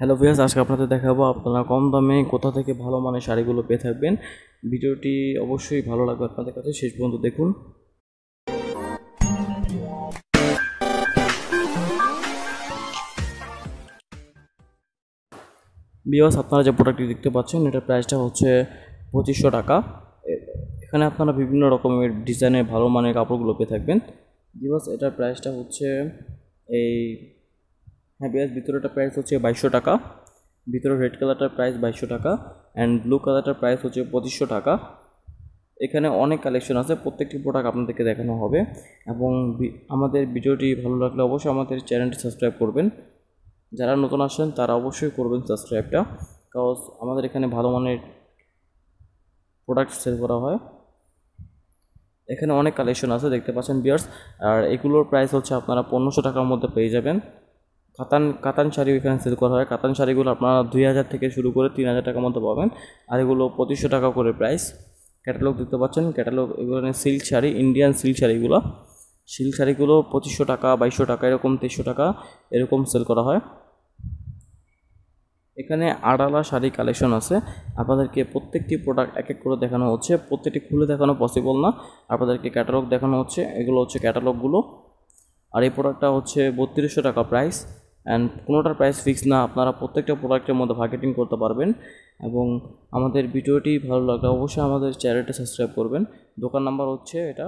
hello ভিয়াস আজকে আপনাদের দেখাবো আপনারা কম দামে কোথা থেকে ভালো মানের শাড়িগুলো পেয়ে থাকবেন ভিডিওটি অবশ্যই ভালো লাগবে আপনাদের কাছে শেষ পর্যন্ত দেখুন বিয়াস আপনারা যে প্রোডাক্টটি দেখতে পাচ্ছেন এটার প্রাইসটা হচ্ছে পঁচিশশো টাকা এখানে আপনারা বিভিন্ন রকমের ডিজাইনের ভালো মানের কাপড়গুলো পেয়ে থাকবেন বিকজ এটার প্রাইসটা হচ্ছে এই হ্যাঁ বিয়াস ভিতরেটা প্রাইস হচ্ছে বাইশশো টাকা ভিতরে রেড কালারটার প্রাইস বাইশশো টাকা অ্যান্ড ব্লু কালারটার প্রাইস হচ্ছে পঁচিশশো টাকা এখানে অনেক কালেকশন আছে প্রত্যেকটি প্রোডাক্ট আপনাদেরকে দেখানো হবে এবং আমাদের ভিডিওটি ভালো লাগলে অবশ্যই আমাদের চ্যানেলটি সাবস্ক্রাইব করবেন যারা নতুন আসেন তারা অবশ্যই করবেন সাবস্ক্রাইবটা কারণ আমাদের এখানে ভালো মানের প্রোডাক্ট সেল করা হয় এখানে অনেক কালেকশন আছে দেখতে পাচ্ছেন বিয়ার্স আর এগুলোর প্রাইস হচ্ছে আপনারা পনেরোশো টাকার মধ্যে পেয়ে যাবেন কাতান কাতান শাড়ি এখানে সেল করা হয় কাতান শাড়িগুলো আপনারা দুই হাজার থেকে শুরু করে তিন হাজার টাকার মতো পাবেন আর এগুলো পঁচিশশো টাকা করে প্রাইস ক্যাটালগ দেখতে পাচ্ছেন ক্যাটালগ এগুলো সিল্ক মানে শাড়ি ইন্ডিয়ান সিল্ক শাড়িগুলো সিল্ক শাড়িগুলো পঁচিশশো টাকা বাইশশো টাকা এরকম তেইশশো টাকা এরকম সেল করা হয় এখানে আড়ালা শাড়ি কালেকশন আছে আপনাদেরকে প্রত্যেকটি প্রোডাক্ট এক এক করে দেখানো হচ্ছে প্রত্যেকটি খুলে দেখানো পসিবল না আপনাদেরকে ক্যাটালগ দেখানো হচ্ছে এগুলো হচ্ছে ক্যাটালগুলো আর এই প্রোডাক্টটা হচ্ছে বত্রিশশো টাকা প্রাইস অ্যান্ড কোনোটার প্রাইস ফিক্স না আপনারা প্রত্যেকটা প্রোডাক্টের মধ্যে মার্কেটিং করতে পারবেন এবং আমাদের ভিডিওটি ভালো লাগলে অবশ্যই আমাদের চ্যানেলটা সাবস্ক্রাইব করবেন দোকান নাম্বার হচ্ছে এটা